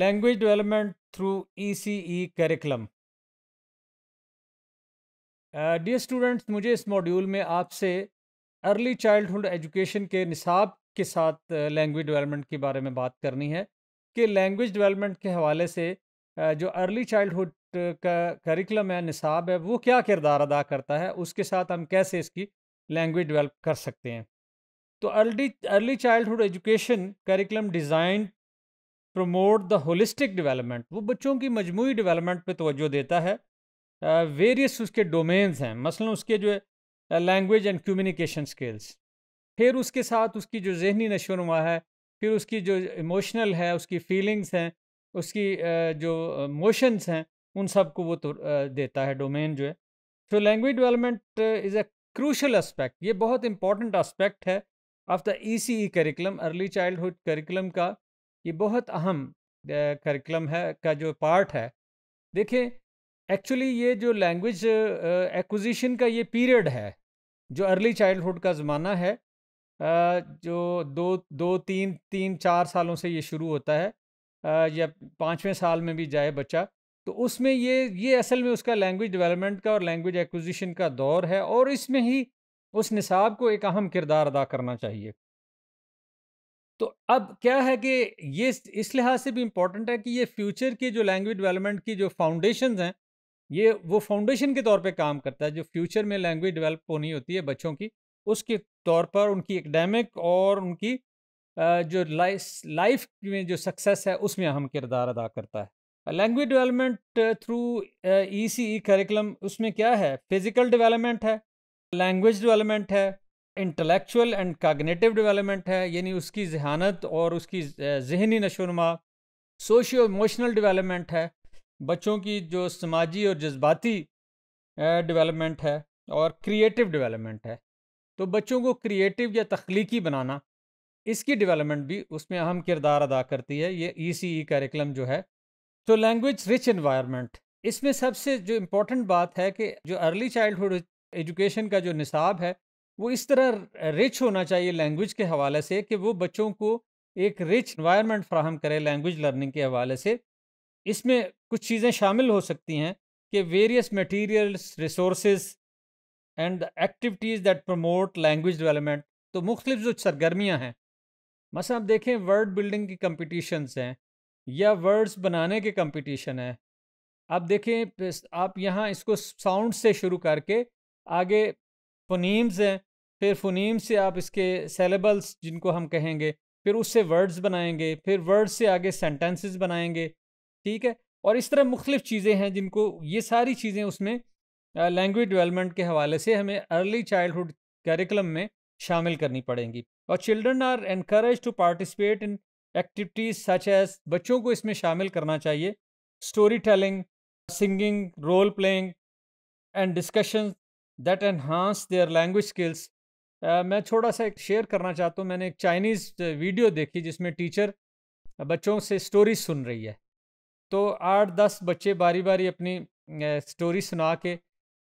language development through ECE curriculum dear students मुझे इस module में आपसे अर्ली चाइल्डहुड एजुकेशन के निसाब के साथ लैंग्वेज uh, डेवलपमेंट के बारे में बात करनी है कि लैंग्वेज डेवलपमेंट के हवाले से uh, जो अर्ली चाइल्डहुड uh, का करिकुलम है निसाब है वो क्या किरदार अदा करता है उसके साथ हम कैसे इसकी लैंग्वेज डेवलप कर सकते हैं तो early early childhood education curriculum design promote the holistic development वो बच्चों की मजमू डेवलपमेंट पर तोज्जो देता है वेरियस उसके डोमेन्स हैं मसलन उसके जो है लैंग्वेज एंड कम्युनिकेशन स्किल्स फिर उसके साथ उसकी जो जहनी नशोनुमा है फिर उसकी जो इमोशनल है उसकी फीलिंग्स हैं उसकी जो मोशंस हैं उन सब को वो तो देता है डोमेन जो है तो language development is a crucial aspect ये बहुत इंपॉर्टेंट एस्पेक्ट है of the E C E curriculum early childhood curriculum का ये बहुत अहम करिकुलम है का जो पार्ट है देखें एक्चुअली ये जो लैंग्वेज एक्विजिशन का ये पीरियड है जो अर्ली चाइल्डहुड का ज़माना है जो दो दो तीन तीन चार सालों से ये शुरू होता है या पाँचवें साल में भी जाए बच्चा तो उसमें ये ये असल में उसका लैंग्वेज डेवलपमेंट का और लैंग्वेज एक्विजिशन का दौर है और इसमें ही उस निसाब को एक अहम किरदार अदा करना चाहिए तो अब क्या है कि ये इस लिहाज से भी इम्पॉर्टेंट है कि ये फ्यूचर की जो लैंग्वेज डेवलपमेंट की जो फाउंडेशन हैं ये वो फाउंडेशन के तौर पे काम करता है जो फ्यूचर में लैंग्वेज डेवलप होनी होती है बच्चों की उसके तौर पर उनकी एकेडमिक और उनकी जो लाइफ में जो सक्सेस है उसमें अहम किरदार अदा करता है language development through E C E उसमें क्या है फिज़िकल डिवेलपमेंट है लैंग्वेज डिवेलपमेंट है इंटेलेक्चुअल एंड कागनेटिव डेवलपमेंट है यानी उसकी जहानत और उसकी जहनी नुमा सोशियो इमोशनल डेवलपमेंट है बच्चों की जो समाजी और जज्बाती डेवलपमेंट है और क्रिएटिव डेवलपमेंट है तो बच्चों को क्रिएटिव या तख्लीकी बनाना इसकी डेवलपमेंट भी उसमें अहम किरदार अदा करती है ये ई सी ई करिकुलम जो है तो लैंग्वेज रिच इन्वायरमेंट इसमें सबसे जो इम्पोर्टेंट बात है कि जो अर्ली चाइल्डहुड एजुकेशन का जो निसाब है वो इस तरह रिच होना चाहिए लैंग्वेज के हवाले से कि वो बच्चों को एक रिच इन्वायरमेंट फ्राहम करे लैंग्वेज लर्निंग के हवाले से इसमें कुछ चीज़ें शामिल हो सकती हैं कि various materials resource and activities that promote language development तो मुख्तु जो सरगर्मियाँ हैं बस आप देखें वर्ड बिल्डिंग की कंपटीशंस हैं या वर्ड्स बनाने के कम्पटिशन हैं आप देखें आप यहाँ इसको साउंड से शुरू करके आगे फोनीम्स हैं फिर फ़ुनीम से आप इसके सेलेबल्स जिनको हम कहेंगे फिर उससे वर्ड्स बनाएंगे फिर वर्ड्स से आगे सेंटेंसेस बनाएंगे ठीक है और इस तरह मुख्तलिफ़ चीज़ें हैं जिनको ये सारी चीज़ें उसमें लैंग्वेज डेवलपमेंट के हवाले से हमें अर्ली चाइल्डहुड करिकुलम में शामिल करनी पड़ेंगी और children are encourage to participate in activities such as बच्चों को इसमें शामिल करना चाहिए story telling singing role playing and discussion that enhance their language skills मैं थोड़ा सा एक शेयर करना चाहता हूँ मैंने एक चाइनीज़ वीडियो देखी जिसमें टीचर बच्चों से स्टोरी सुन रही है तो आठ दस बच्चे बारी बारी अपनी स्टोरी सुना के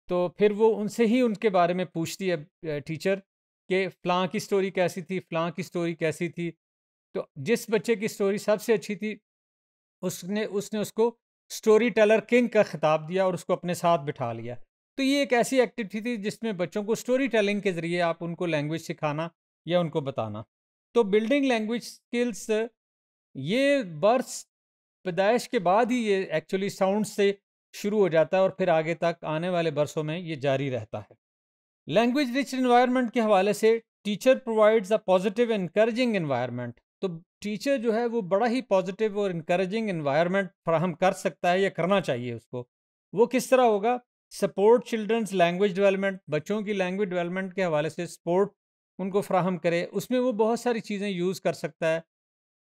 तो फिर वो उनसे ही उनके बारे में पूछती है टीचर कि फ़लाँ की स्टोरी कैसी थी फ़लाँ की स्टोरी कैसी थी तो जिस बच्चे की स्टोरी सबसे अच्छी थी उसने उसने उसको स्टोरी टेलर किंग का खिताब दिया और उसको अपने साथ बिठा लिया तो ये एक ऐसी एक्टिविटी थी जिसमें बच्चों को स्टोरी टेलिंग के ज़रिए आप उनको लैंग्वेज सिखाना या उनको बताना तो बिल्डिंग लैंग्वेज स्किल्स ये बर्थ पैदाइश के बाद ही ये एक्चुअली साउंड से शुरू हो जाता है और फिर आगे तक आने वाले बरसों में ये जारी रहता है लैंग्वेज रिच इन्वायरमेंट के हवाले से teacher provides a positive encouraging environment तो टीचर जो है वो बड़ा ही पॉजिटिव और इनक्रेजिंग इन्वायरमेंट फ्राहम कर सकता है या करना चाहिए उसको वो किस तरह होगा सपोर्ट चिल्ड्रंस लैंग्वेज डेवलपमेंट बच्चों की लैंग्वेज डेवलपमेंट के हवाले से सपोर्ट उनको फ्राहम करे उसमें वो बहुत सारी चीज़ें यूज़ कर सकता है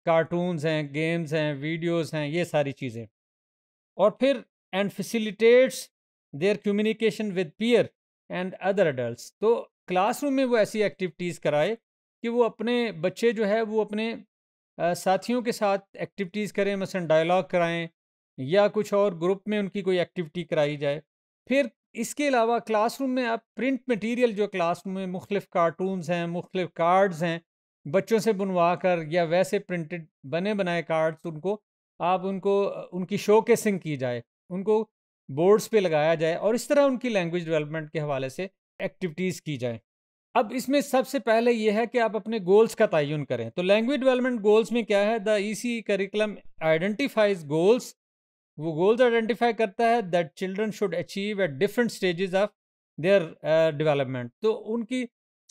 कार्टून्स हैं गेम्स हैं वीडियोस हैं ये सारी चीज़ें और फिर and facilitates their communication with peer and other adult तो क्लासरूम में वो ऐसी एक्टिविटीज़ कराए कि वो अपने बच्चे जो है वो अपने आ, साथियों के साथ एक्टिविटीज़ करें मसलन डायलॉग कराएं या कुछ और ग्रुप में उनकी कोई एक्टिविटी कराई जाए फिर इसके अलावा क्लासरूम में आप प्रिंट मटेरियल जो क्लासरूम में मुख्तफ कार्टून्स हैं मुख्तफ कार्ड्स हैं बच्चों से बनवा कर या वैसे प्रिंटेड बने बनाए कार्ड्स उनको आप उनको उनकी शो केसिंग की जाए उनको बोर्ड्स पे लगाया जाए और इस तरह उनकी लैंग्वेज डेवलपमेंट के हवाले से एक्टिविटीज़ की जाए अब इसमें सबसे पहले यह है कि आप अपने गोल्स का तयन करें तो लैंग्वेज डेवलपमेंट गोल्स में क्या है the E C curriculum identifies goals वो गोल्स आइडेंटिफाई करता है that children should achieve at different stages of their development तो उनकी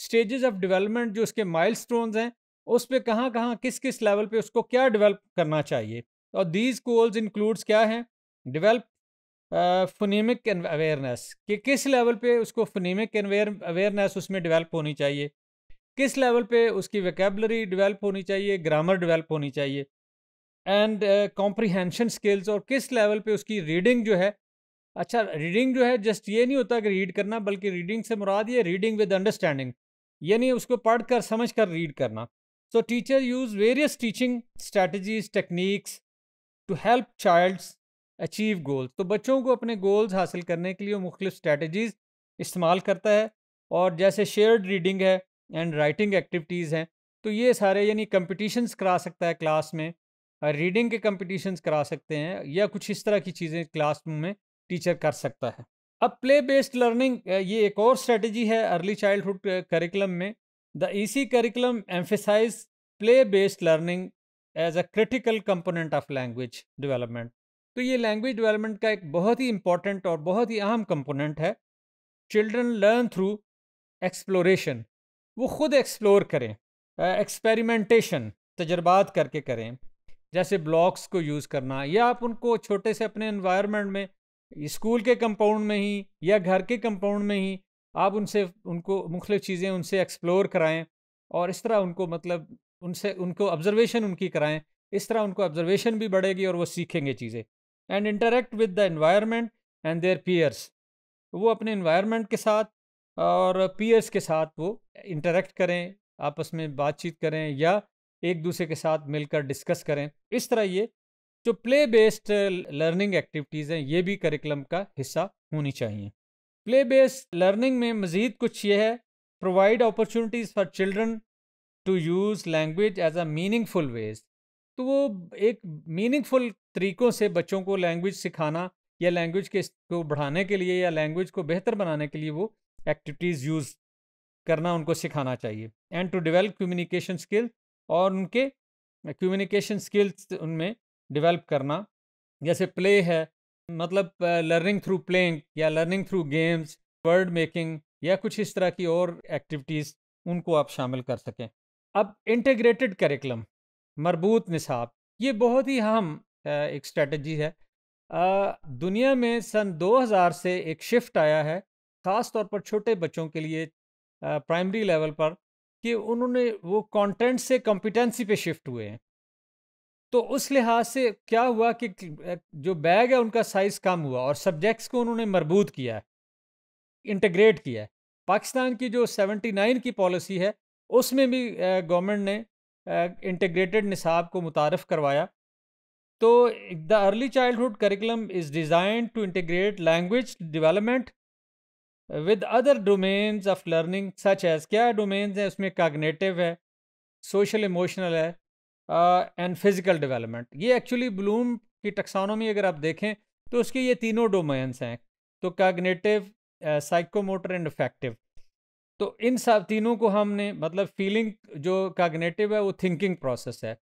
स्टेजेस ऑफ डेवलपमेंट जो उसके माइलस्टोन्स हैं उस पर कहाँ कहाँ किस किस लेवल पे उसको क्या डेवलप करना चाहिए और दीज गोल्स इंक्लूड्स क्या हैं डिवेल्प फोनीमिक अवेयरनेस कि किस लेवल पे उसको फोनीमिक अवेयरनेस उसमें डेवलप होनी चाहिए किस लेवल पे उसकी वेकेबलरी डेवलप होनी चाहिए ग्रामर डेवलप होनी चाहिए एंड कॉम्प्रीहेंशन स्किल्स और किस लेवल पे उसकी रीडिंग जो है अच्छा रीडिंग जो है जस्ट ये नहीं होता कि रीड करना बल्कि रीडिंग से मुराद ये रीडिंग विद अंडरस्टैंडिंग यानी उसको पढ़ कर समझ कर रीड करना so teacher use various teaching strategies techniques to help childs achieve goals तो बच्चों को अपने गोल्स हासिल करने के लिए मुख्तु स्ट्रेटजीज़ इस्तेमाल करता है और जैसे शेयर्ड रीडिंग है एंड राइटिंग एक्टिविटीज़ हैं तो ये सारे यानी कंपटीशन्स करा सकता है क्लास में रीडिंग के कंपटीशंस करा सकते हैं या कुछ इस तरह की चीज़ें क्लासरूम में टीचर कर सकता है अब प्ले बेस्ड लर्निंग ये एक और स्ट्रेटजी है अर्ली चाइल्डहुड करिकुलम में the EC curriculum emphasize play based learning as a critical component of language development तो ये लैंग्वेज डेवलपमेंट का एक बहुत ही इंपॉर्टेंट और बहुत ही अहम कंपोनेंट है चिल्ड्रन लर्न थ्रू एक्सप्लोरेशन वो खुद एक्सप्लोर करें एक्सपेरिमेंटेशन तजर्बात करके करें जैसे ब्लॉक्स को यूज़ करना या आप उनको छोटे से अपने इन्वायरमेंट में स्कूल के कंपाउंड में ही या घर के कंपाउंड में ही आप उनसे उनको मुख्त चीज़ें उनसे एक्सप्लोर कराएं और इस तरह उनको मतलब उनसे उनको ऑब्जर्वेशन उनकी कराएं इस तरह उनको ऑब्जर्वेशन भी बढ़ेगी और वो सीखेंगे चीज़ें and interact with the environment and their peers वो अपने इन्वायरमेंट के साथ और पीयर्स के साथ वो इंटरेक्ट करें आपस में बातचीत करें या एक दूसरे के साथ मिलकर डिस्कस करें इस तरह ये जो प्ले बेस्ड लर्निंग एक्टिविटीज़ हैं ये भी करिकुलम का हिस्सा होनी चाहिए प्ले बेस्ड लर्निंग में मज़ीद कुछ ये है provide opportunities for children to use language as a meaningful ways तो वो एक मीनिंगफुल तरीक़ों से बच्चों को लैंग्वेज सिखाना या लैंग्वेज के को बढ़ाने के लिए या लैंग्वेज को बेहतर बनाने के लिए वो एक्टिविटीज़ यूज़ करना उनको सिखाना चाहिए and to develop communication skill और उनके कम्युनिकेशन स्किल्स उनमें डेवलप करना जैसे प्ले है मतलब लर्निंग थ्रू प्लेइंग या learning through games word making या कुछ इस तरह की और एक्टिविटीज़ उनको आप शामिल कर सकें अब इंटीग्रेटेड करिकुलम मरबूत निसाब ये बहुत ही अहम एक स्ट्रेटजी है दुनिया में सन 2000 से एक शिफ्ट आया है ख़ास तौर पर छोटे बच्चों के लिए प्राइमरी लेवल पर कि उन्होंने वो कंटेंट से कॉम्पिटेंसी पे शिफ्ट हुए हैं तो उस लिहाज से क्या हुआ कि जो बैग है उनका साइज़ कम हुआ और सब्जेक्ट्स को उन्होंने मरबूत किया है इंटग्रेट किया है पाकिस्तान की जो 79 की पॉलिसी है उसमें भी गवर्नमेंट ने इंटीग्रेटेड निसाब को मुतारफ़ करवाया तो the early childhood curriculum is design to integrate language development with other domains of learning such as क्या डोमेन्स हैं उसमें कागनेटिव है सोशल इमोशनल है एंड फिज़िकल डेवलपमेंट ये एक्चुअली ब्लूम की टक्सानोमी अगर आप देखें तो उसके ये तीनों डोमेन्स हैं तो कागनेटिव साइकोमोटर एंड इफेक्टिव तो इन सब तीनों को हमने मतलब फीलिंग जो कागनेटिव है वो थिंकिंग प्रोसेस है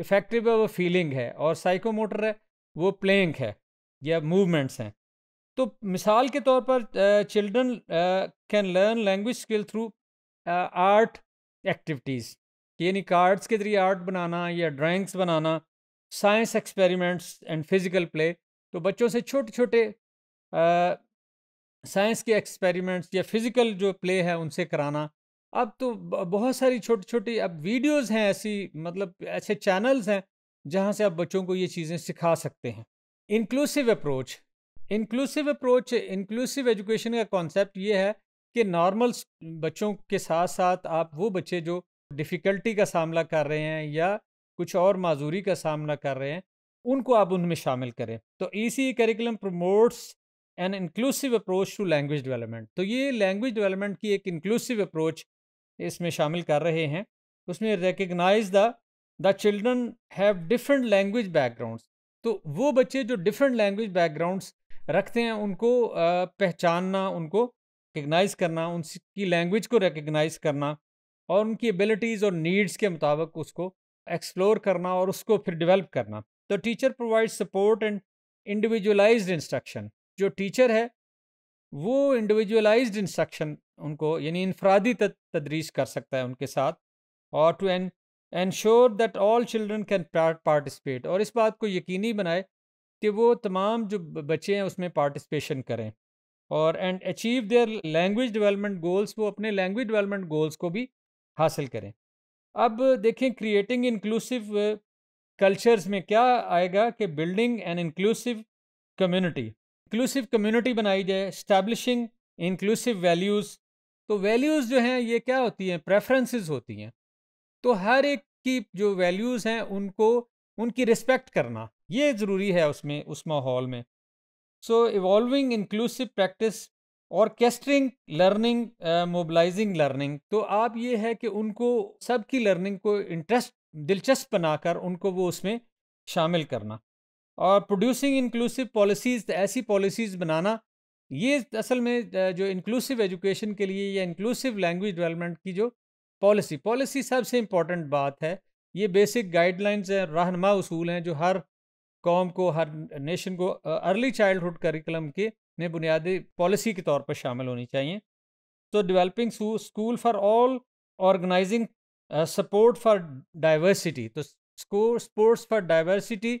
इफेक्टिव है वो फीलिंग है और साइकोमोटर है वो प्लेइंग है या मूवमेंट्स हैं तो मिसाल के तौर पर children can learn language skill through art activities यानी कार्ड्स के जरिए आर्ट बनाना या ड्राइंग्स बनाना science experiments and physical play तो बच्चों से छोटे छोटे साइंस के एक्सपेरिमेंट्स या फिज़िकल जो प्ले है उनसे कराना अब तो बहुत सारी छोटी छोटी अब वीडियोस हैं ऐसी मतलब ऐसे चैनल्स हैं जहां से आप बच्चों को ये चीज़ें सिखा सकते हैं inclusive approach inclusive approach inclusive education का कॉन्सेप्ट ये है कि नॉर्मल बच्चों के साथ साथ आप वो बच्चे जो डिफ़िकल्टी का सामना कर रहे हैं या कुछ और माजूरी का सामना कर रहे हैं उनको आप उनमें शामिल करें तो E curriculum promotes an inclusive approach to language development तो ये लैंग्वेज डेवलपमेंट की एक इंक्लूसिव अप्रोच इसमें शामिल कर रहे हैं उसमें recognize the the children have different language backgrounds तो वो बच्चे जो डिफरेंट लैंग्वेज बैकग्राउंड्स रखते हैं उनको पहचानना उनको रिकगनाइज करना उनकी लैंग्वेज को रिकगनाइज करना और उनकी एबिलिटीज़ और नीड्स के मुताबिक उसको एक्सप्लोर करना और उसको फिर डेवलप करना तो teacher provide support and individualized instruction जो टीचर है वो इंडिविजुअलाइज्ड इंस्ट्रक्शन उनको यानी इनफरादी तदरीस कर सकता है उनके साथ और to an ensure that all children can participate और इस बात को यकीनी बनाए कि वो तमाम जो बच्चे हैं उसमें पार्टिसिपेशन करें और and achieve their language development goals वो अपने लैंग्वेज डेवलपमेंट गोल्स को भी हासिल करें अब देखें क्रिएटिंग इंक्लूसिव कल्चर्स में क्या आएगा कि building an inclusive community inclusive community बनाई जाए स्टैब्लिशिंग इंक्लूसिव वैल्यूज़ तो वैल्यूज़ जो हैं ये क्या होती हैं प्रेफरेंसेस होती हैं तो हर एक की जो वैल्यूज़ हैं उनको उनकी रिस्पेक्ट करना ये ज़रूरी है उसमें उस माहौल में so evolving inclusive practice fostering learning mobilising learning तो आप ये है कि उनको सबकी लर्निंग को इंटरेस्ट दिलचस्प बनाकर उनको वो उसमें शामिल करना और प्रोड्यूसिंग इंक्लूसिव पॉलिसीज़ ऐसी पॉलिसीज़ बनाना ये असल में जो इंक्लूसिव एजुकेशन के लिए या इंक्लूसिव लैंग्वेज डेवलपमेंट की जो पॉलिसी पॉलिसी सबसे इम्पॉर्टेंट बात है ये बेसिक गाइडलाइंस हैं रहनमा उसूल हैं जो हर कौम को हर नेशन को अर्ली चाइल्डहुड करिकुलम के में बुनियादी पॉलिसी के तौर पर शामिल होनी चाहिए तो developing school for all organising support for diversity तो स्पोर्ट्स फॉर डाइवर्सिटी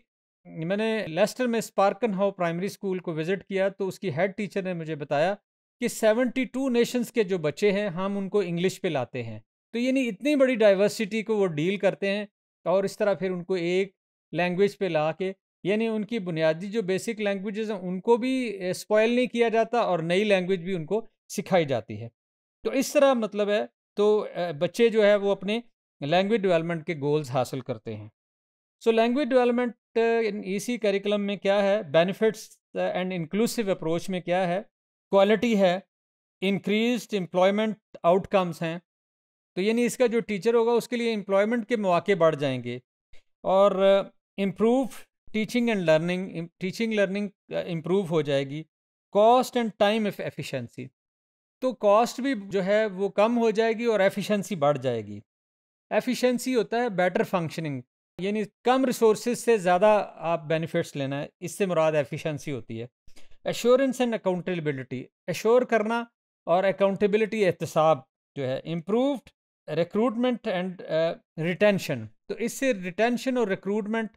मैंने लेस्टर में स्पार्कन हाउ प्राइमरी स्कूल को विज़िट किया तो उसकी हेड टीचर ने मुझे बताया कि 72 नेशंस के जो बच्चे हैं हम उनको इंग्लिश पे लाते हैं तो यानी इतनी बड़ी डाइवर्सिटी को वो डील करते हैं और इस तरह फिर उनको एक लैंग्वेज पे ला के यानी उनकी बुनियादी जो बेसिक लैंग्वेजेस हैं उनको भी स्पॉयल नहीं किया जाता और नई लैंग्वेज भी उनको सिखाई जाती है तो इस तरह मतलब है तो बच्चे जो है वो अपने लैंग्वेज डेवलपमेंट के गोल्स हासिल करते हैं सो लैंग्वेज डेवलपमेंट इन इसी करिकुलम में क्या है बेनिफिट्स एंड इंक्लूसिव अप्रोच में क्या है क्वालिटी है इंक्रीज एम्प्लॉयमेंट आउटकम्स हैं तो यानी इसका जो टीचर होगा उसके लिए एम्प्लॉयमेंट के मौके बढ़ जाएंगे और improve teaching and learning teaching learning improve हो जाएगी कॉस्ट एंड टाइम एफिशिएंसी तो कॉस्ट भी जो है वो कम हो जाएगी और एफिशिएंसी बढ़ जाएगी एफिशिएंसी होता है बेटर फंक्शनिंग यानी कम रिसोर्स से ज़्यादा आप बेनिफिट्स लेना है इससे मुराद एफिशिएंसी होती है एश्योरेंस एंड अकाउंटेबिलिटी एश्योर करना और अकाउंटेबिलिटी एहतसाब जो है इम्प्रूव्ड रिक्रूटमेंट एंड रिटेंशन तो इससे रिटेंशन और रिक्रूटमेंट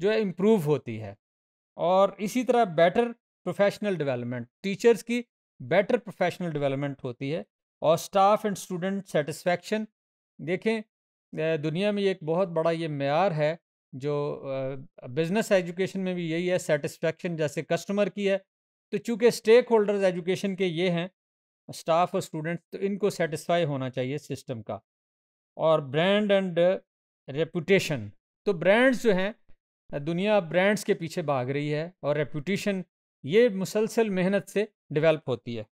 जो है इम्प्रूव होती है और इसी तरह बेटर प्रोफेशनल डेवलपमेंट टीचर्स की बेटर प्रोफेशनल डेवलपमेंट होती है और स्टाफ एंड स्टूडेंट सेटिसफेक्शन देखें दुनिया में एक बहुत बड़ा ये मैार है जो बिज़नेस एजुकेशन में भी यही है सेटिस्फेक्शन जैसे कस्टमर की है तो चूँकि स्टेक होल्डर्स एजुकेशन के ये हैं स्टाफ और स्टूडेंट्स तो इनको सेटिस्फाई होना चाहिए सिस्टम का और ब्रांड एंड रेपूटेशन तो ब्रांड्स जो हैं दुनिया ब्रांड्स के पीछे भाग रही है और रेपूटेशन ये मुसलसल मेहनत से डेवलप होती है